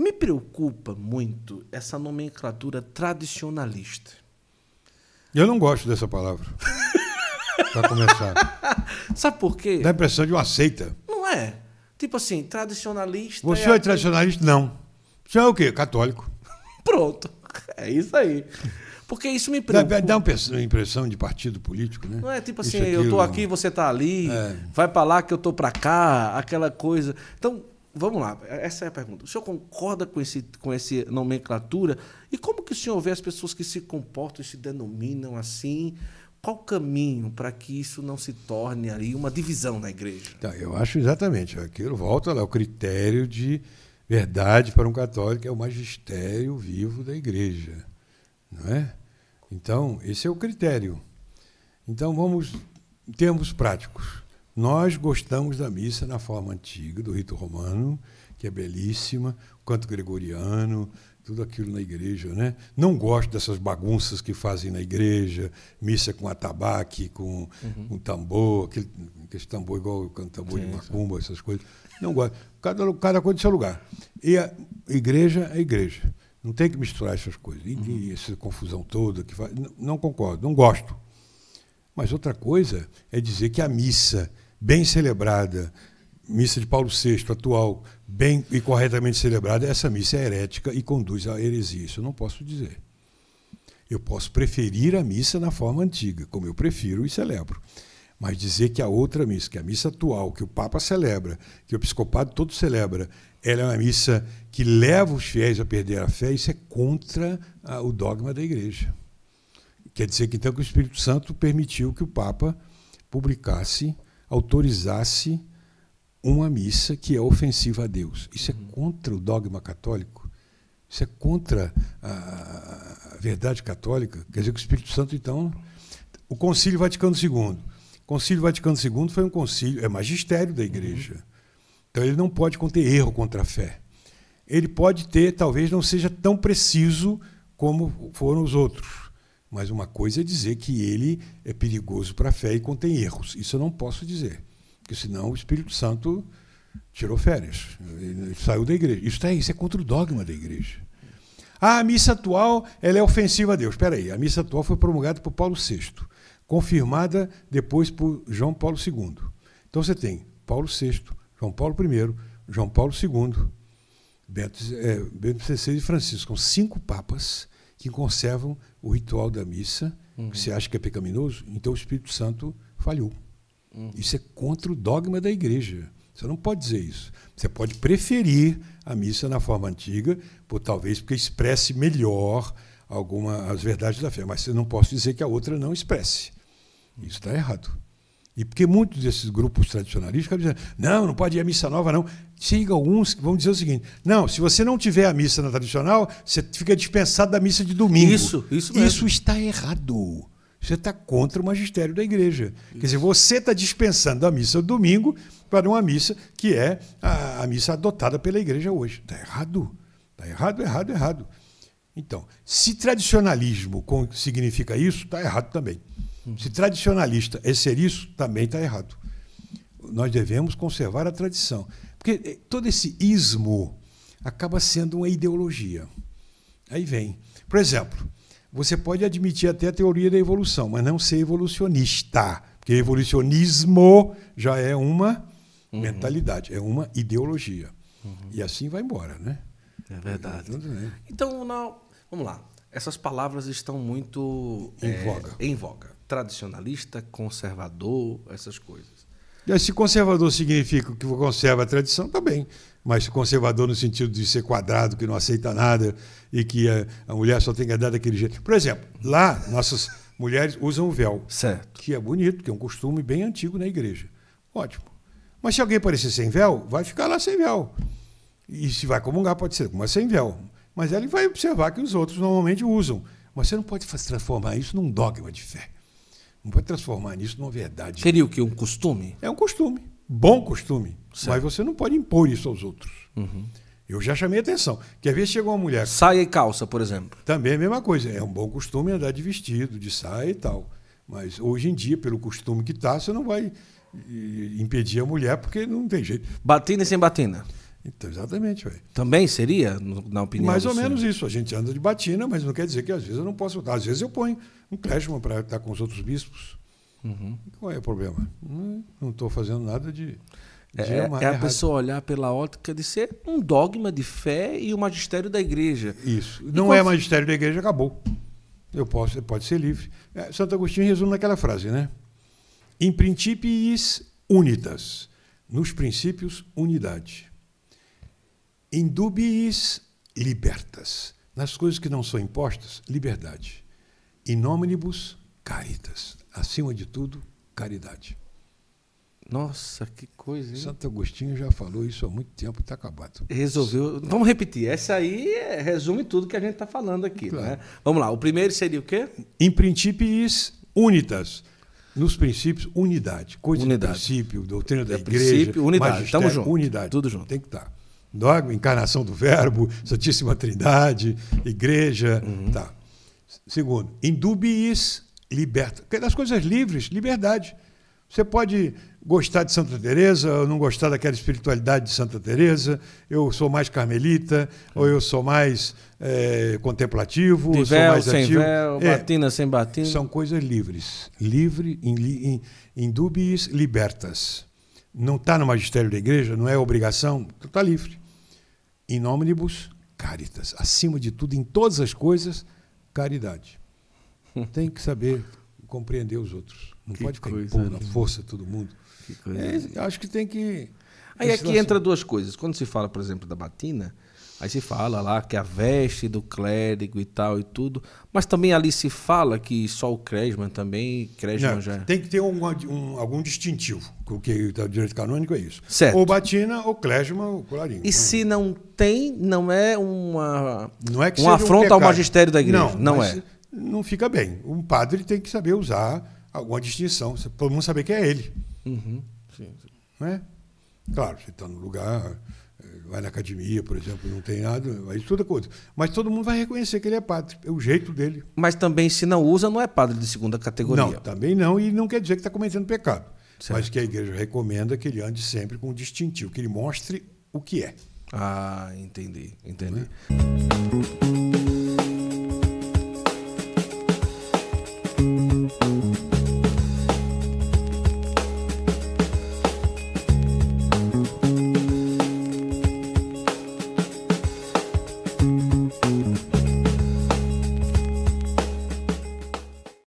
Me preocupa muito essa nomenclatura tradicionalista. Eu não gosto dessa palavra. para começar. Sabe por quê? Dá a impressão de uma seita. Não é. Tipo assim, tradicionalista. Você é, é tradicionalista? Não. Você é o quê? Católico. Pronto. É isso aí. Porque isso me preocupa. Dá, uma impressão de partido político, né? Não é tipo assim, eu tô aqui, você tá ali, é. vai para lá que eu tô para cá, aquela coisa. Então, Vamos lá, é, essa é a pergunta. O senhor concorda com, esse, com essa nomenclatura? E como que o senhor vê as pessoas que se comportam e se denominam assim? Qual o caminho para que isso não se torne ali uma divisão na igreja? Tá, eu acho exatamente. Aquilo volta lá, o critério de verdade para um católico é o magistério vivo da igreja. Não é? Então, esse é o critério. Então, vamos em termos práticos. Nós gostamos da missa na forma antiga, do rito romano, que é belíssima, o canto gregoriano, tudo aquilo na igreja, né? Não gosto dessas bagunças que fazem na igreja, missa com atabaque, com, uhum. com tambor, aquele, aquele tambor igual o tambor Sim, de macumba, essas coisas. Não gosto. Cada, cada coisa do seu lugar. E a igreja é igreja. Não tem que misturar essas coisas. E, uhum. e essa confusão toda que faz. Não, não concordo, não gosto. Mas outra coisa é dizer que a missa bem celebrada, missa de Paulo VI atual, bem e corretamente celebrada, essa missa é herética e conduz à heresia. Isso eu não posso dizer. Eu posso preferir a missa na forma antiga, como eu prefiro e celebro. Mas dizer que a outra missa, que a missa atual, que o Papa celebra, que o episcopado todo celebra, ela é uma missa que leva os fiéis a perder a fé, isso é contra a, ah, o dogma da igreja. Quer dizer que então que o Espírito Santo permitiu que o Papa publicasse autorizasse uma missa que é ofensiva a Deus. Isso é uhum. contra o dogma católico. Isso é contra a verdade católica. Quer dizer que o Espírito Santo, então. O Concílio Vaticano II. O Concílio Vaticano II foi um concílio, é magistério da igreja. Uhum. Então ele não pode conter erro contra a fé. Ele pode ter, talvez não seja tão preciso como foram os outros. Mas uma coisa é dizer que ele é perigoso para a fé e contém erros. Isso eu não posso dizer, porque senão o Espírito Santo tirou férias, ele saiu da igreja. Isso é, isso é contra o dogma da igreja. Ah, a missa atual ela é ofensiva a Deus. Espera aí, a missa atual foi promulgada por Paulo VI, confirmada depois por João Paulo II. Então você tem Paulo VI, João Paulo I, João Paulo II, Bento, é, Bento XVI e Francisco. São cinco papas que conservam o ritual da missa, uhum. que você acha que é pecaminoso, então o Espírito Santo falhou. Uhum. Isso é contra o dogma da igreja. Você não pode dizer isso. Você pode preferir a missa na forma antiga, por talvez porque expresse melhor alguma as verdades da fé, mas você não pode dizer que a outra não expresse. Isso está errado. E porque muitos desses grupos tradicionalistas dizem, não, não pode ir à missa nova, não. Siga alguns que vão dizer o seguinte: não, se você não tiver a missa na tradicional, você fica dispensado da missa de domingo. Isso, isso mesmo. Isso está errado. Você está contra o magistério da igreja. Isso. Quer dizer, você está dispensando a missa do domingo para uma missa que é a, a missa adotada pela igreja hoje. Está errado. Está errado, errado, errado. Então, se tradicionalismo significa isso, está errado também. Se tradicionalista é ser isso, também está errado. Nós devemos conservar a tradição. Porque eh, todo esse ismo acaba sendo uma ideologia. Aí vem. Por exemplo, você pode admitir até a teoria da evolução, mas não ser evolucionista. Porque evolucionismo já é uma uhum. mentalidade, é uma ideologia. Uhum. E assim vai embora, né? É verdade. Então, vamos lá. Essas palavras estão muito em é, voga. Em voga tradicionalista, conservador, essas coisas. E se conservador significa que conserva a tradição, está bem. Mas conservador no sentido de ser quadrado, que não aceita nada e que a, a mulher só tem que andar daquele jeito. Por exemplo, lá nossas mulheres usam o véu. Certo. Que é bonito, que é um costume bem antigo na igreja. Ótimo. Mas se alguém aparecer sem véu, vai ficar lá sem véu. E se vai comungar, pode ser, mas sem véu. Mas ele vai observar que os outros normalmente usam. Mas você não pode transformar isso num dogma de fé. Não pode transformar nisso numa verdade. Seria o que? Um costume? É um costume. Bom costume. Certo. Mas você não pode impor isso aos outros. Uhum. Eu já chamei atenção. Quer às vezes chegou uma mulher. Saia e calça, por exemplo. Também é a mesma coisa. É um bom costume andar de vestido, de saia e tal. Mas hoje em dia, pelo costume que está, você não vai impedir a mulher, porque não tem jeito. Batina e sem batina. Então, exatamente, véio. Também seria, na opinião. Mais ou senhor. menos isso. A gente anda de batina, mas não quer dizer que às vezes eu não posso. Às vezes eu ponho um clésimo para estar com os outros bispos. Uhum. Qual é o problema? Não estou é? fazendo nada de. de é, é, a pessoa olhar pela ótica de ser um dogma de fé e o magistério da igreja. Isso. E não é magistério da igreja, acabou. Eu posso, pode ser livre. É, Santo Agostinho resume naquela frase, né? Em princípios unidas. Nos princípios, unidade. Indubiis libertas. Nas coisas que não são impostas, liberdade. In omnibus caritas. Acima de tudo, caridade. Nossa, que coisa, hein? Santo Agostinho já falou isso há muito tempo, está acabado. Resolveu. Vamos repetir. Essa aí é, resume tudo que a gente está falando aqui. Claro. Né? Vamos lá. O primeiro seria o quê? Em princípios unitas. Nos princípios, unidade. Coisa unidade. de princípio, doutrina da é igreja. Princípio, unidade. Estamos juntos. Unidade. Tudo junto. Tem que estar. Tá. Dogma, encarnação do verbo, Santíssima Trindade, igreja. Uhum. Tá. Segundo, indubiis liberta. Das coisas livres, liberdade. Você pode gostar de Santa Teresa ou não gostar daquela espiritualidade de Santa Teresa. Eu sou mais carmelita ou eu sou mais é, contemplativo, de véu, sou mais sem ativo. véu, é, batina sem batina. São coisas livres, livre, indubis libertas. Não está no magistério da igreja, não é obrigação, está então livre. In omnibus caritas. Acima de tudo, em todas as coisas, caridade. Tem que saber compreender os outros. Não que pode ficar coisa, impondo né? força todo mundo. Que né? é, acho que tem que. Aí é que entra duas coisas. Quando se fala, por exemplo, da batina, Aí se fala lá que a veste do clérigo e tal e tudo. Mas também ali se fala que só o Cresman também. Cresman Não, já. É. Tem que ter um, um, algum distintivo. O que está direito canônico é isso. Certo. Ou batina, ou Cresman, ou colarinho. E não. se não tem, não é uma. Não é que uma afronta um ao magistério da igreja. Não, não é. Não fica bem. Um padre tem que saber usar alguma distinção. Todo mundo saber quem é ele. Uhum. Sim, sim. Não é? Claro, você está no lugar vai na academia, por exemplo, não tem nada, aí estuda é coisa. Mas todo mundo vai reconhecer que ele é padre, é o jeito dele. Mas também, se não usa, não é padre de segunda categoria. Não, também não, e não quer dizer que está cometendo pecado. Certo. Mas que a igreja recomenda que ele ande sempre com um distintivo, que ele mostre o que é. Ah, entendi, entendi. É?